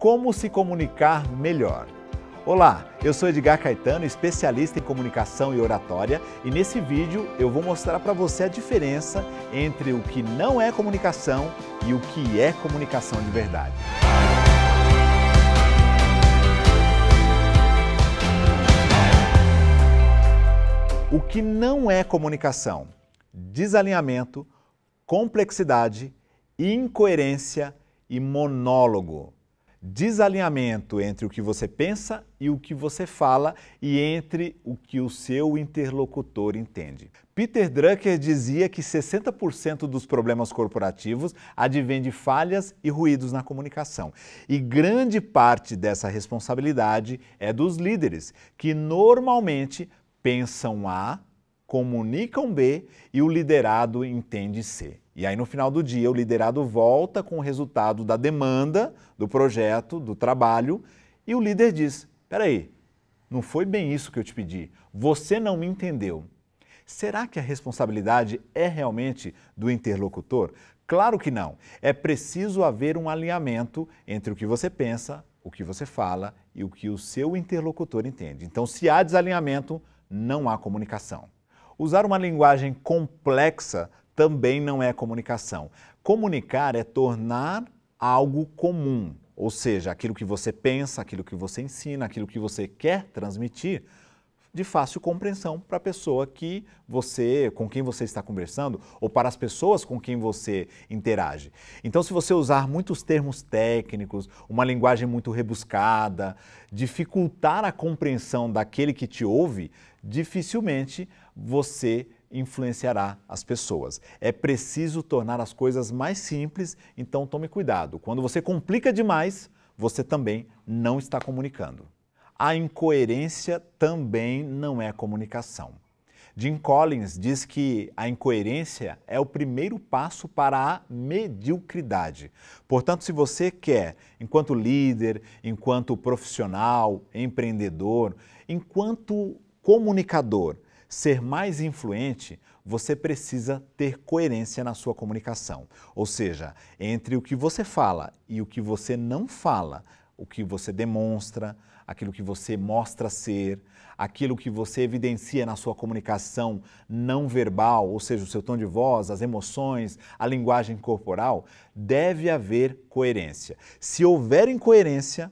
como se comunicar melhor. Olá, eu sou Edgar Caetano, especialista em comunicação e oratória, e nesse vídeo eu vou mostrar para você a diferença entre o que não é comunicação e o que é comunicação de verdade. O que não é comunicação? Desalinhamento, complexidade, incoerência e monólogo desalinhamento entre o que você pensa e o que você fala e entre o que o seu interlocutor entende. Peter Drucker dizia que 60% dos problemas corporativos advêm de falhas e ruídos na comunicação. E grande parte dessa responsabilidade é dos líderes, que normalmente pensam A, comunicam B e o liderado entende C. E aí, no final do dia, o liderado volta com o resultado da demanda, do projeto, do trabalho, e o líder diz: peraí, não foi bem isso que eu te pedi, você não me entendeu. Será que a responsabilidade é realmente do interlocutor? Claro que não. É preciso haver um alinhamento entre o que você pensa, o que você fala e o que o seu interlocutor entende. Então, se há desalinhamento, não há comunicação. Usar uma linguagem complexa também não é comunicação. Comunicar é tornar algo comum, ou seja, aquilo que você pensa, aquilo que você ensina, aquilo que você quer transmitir, de fácil compreensão para a pessoa que você, com quem você está conversando ou para as pessoas com quem você interage. Então, se você usar muitos termos técnicos, uma linguagem muito rebuscada, dificultar a compreensão daquele que te ouve, dificilmente você influenciará as pessoas. É preciso tornar as coisas mais simples, então tome cuidado. Quando você complica demais, você também não está comunicando. A incoerência também não é comunicação. Jim Collins diz que a incoerência é o primeiro passo para a mediocridade. Portanto, se você quer, enquanto líder, enquanto profissional, empreendedor, enquanto comunicador, Ser mais influente, você precisa ter coerência na sua comunicação. Ou seja, entre o que você fala e o que você não fala, o que você demonstra, aquilo que você mostra ser, aquilo que você evidencia na sua comunicação não verbal, ou seja, o seu tom de voz, as emoções, a linguagem corporal, deve haver coerência. Se houver incoerência,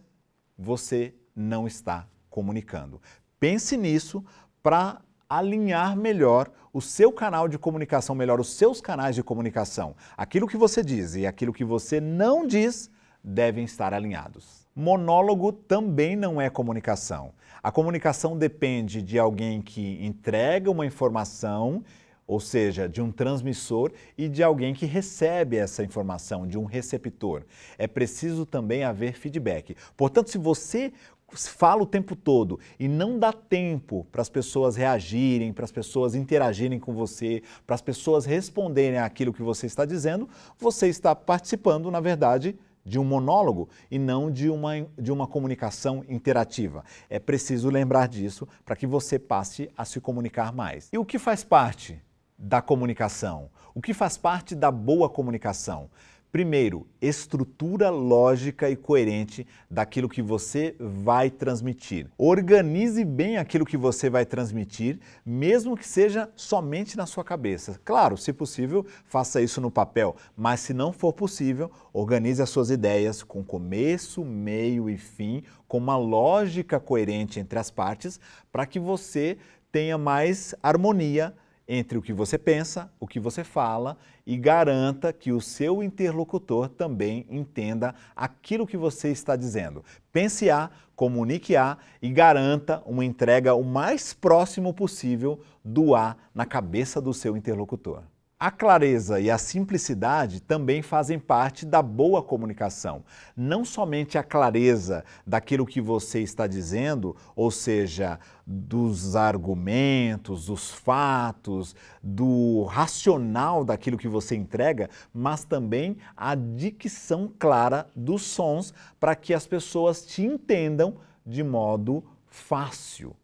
você não está comunicando. Pense nisso para alinhar melhor o seu canal de comunicação, melhor os seus canais de comunicação. Aquilo que você diz e aquilo que você não diz devem estar alinhados. Monólogo também não é comunicação. A comunicação depende de alguém que entrega uma informação, ou seja, de um transmissor e de alguém que recebe essa informação, de um receptor. É preciso também haver feedback. Portanto, se você fala o tempo todo e não dá tempo para as pessoas reagirem, para as pessoas interagirem com você, para as pessoas responderem àquilo que você está dizendo, você está participando, na verdade, de um monólogo e não de uma, de uma comunicação interativa. É preciso lembrar disso para que você passe a se comunicar mais. E o que faz parte da comunicação? O que faz parte da boa comunicação? Primeiro, estrutura lógica e coerente daquilo que você vai transmitir. Organize bem aquilo que você vai transmitir, mesmo que seja somente na sua cabeça. Claro, se possível, faça isso no papel, mas se não for possível, organize as suas ideias com começo, meio e fim, com uma lógica coerente entre as partes, para que você tenha mais harmonia entre o que você pensa, o que você fala e garanta que o seu interlocutor também entenda aquilo que você está dizendo. Pense A, comunique A e garanta uma entrega o mais próximo possível do A na cabeça do seu interlocutor. A clareza e a simplicidade também fazem parte da boa comunicação. Não somente a clareza daquilo que você está dizendo, ou seja, dos argumentos, dos fatos, do racional daquilo que você entrega, mas também a dicção clara dos sons para que as pessoas te entendam de modo fácil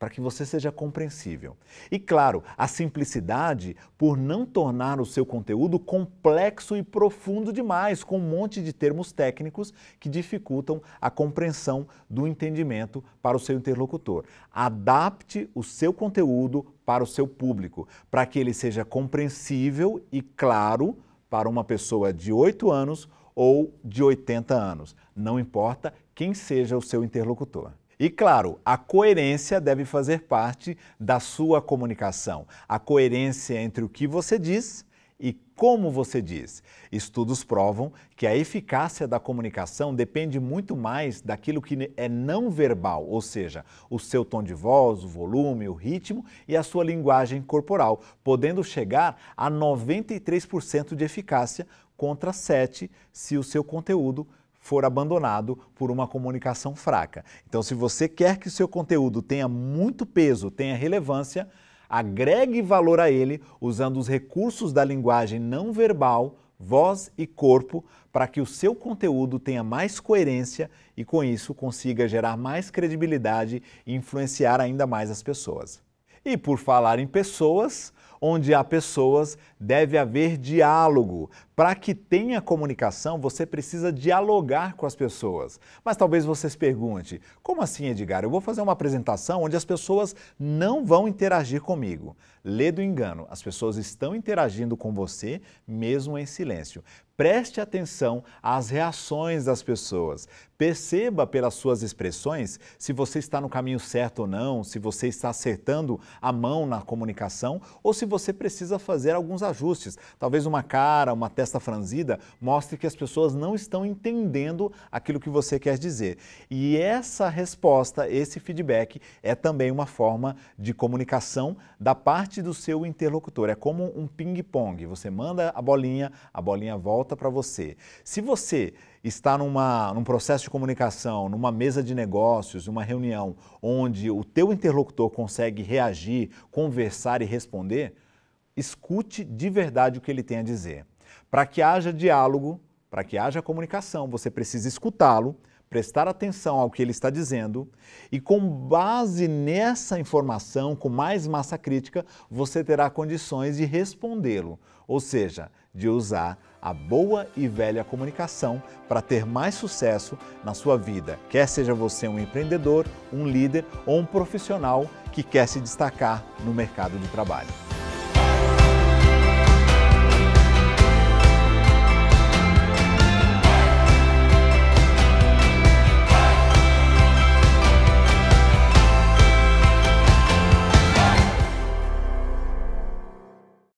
para que você seja compreensível. E claro, a simplicidade por não tornar o seu conteúdo complexo e profundo demais, com um monte de termos técnicos que dificultam a compreensão do entendimento para o seu interlocutor. Adapte o seu conteúdo para o seu público, para que ele seja compreensível e claro para uma pessoa de 8 anos ou de 80 anos. Não importa quem seja o seu interlocutor. E claro, a coerência deve fazer parte da sua comunicação. A coerência entre o que você diz e como você diz. Estudos provam que a eficácia da comunicação depende muito mais daquilo que é não verbal, ou seja, o seu tom de voz, o volume, o ritmo e a sua linguagem corporal, podendo chegar a 93% de eficácia contra 7 se o seu conteúdo for abandonado por uma comunicação fraca. Então, se você quer que o seu conteúdo tenha muito peso, tenha relevância, agregue valor a ele usando os recursos da linguagem não verbal, voz e corpo, para que o seu conteúdo tenha mais coerência e, com isso, consiga gerar mais credibilidade e influenciar ainda mais as pessoas. E por falar em pessoas, onde há pessoas, deve haver diálogo. Para que tenha comunicação, você precisa dialogar com as pessoas. Mas talvez você se pergunte: como assim, Edgar? Eu vou fazer uma apresentação onde as pessoas não vão interagir comigo. Lê do engano. As pessoas estão interagindo com você mesmo em silêncio. Preste atenção às reações das pessoas. Perceba pelas suas expressões se você está no caminho certo ou não, se você está acertando a mão na comunicação ou se você precisa fazer alguns ajustes. Talvez uma cara, uma testa franzida mostre que as pessoas não estão entendendo aquilo que você quer dizer. E essa resposta, esse feedback, é também uma forma de comunicação da parte parte do seu interlocutor. É como um ping-pong. Você manda a bolinha, a bolinha volta para você. Se você está numa, num processo de comunicação, numa mesa de negócios, numa reunião, onde o teu interlocutor consegue reagir, conversar e responder, escute de verdade o que ele tem a dizer. Para que haja diálogo, para que haja comunicação, você precisa escutá-lo, prestar atenção ao que ele está dizendo e, com base nessa informação, com mais massa crítica, você terá condições de respondê-lo, ou seja, de usar a boa e velha comunicação para ter mais sucesso na sua vida, quer seja você um empreendedor, um líder ou um profissional que quer se destacar no mercado de trabalho.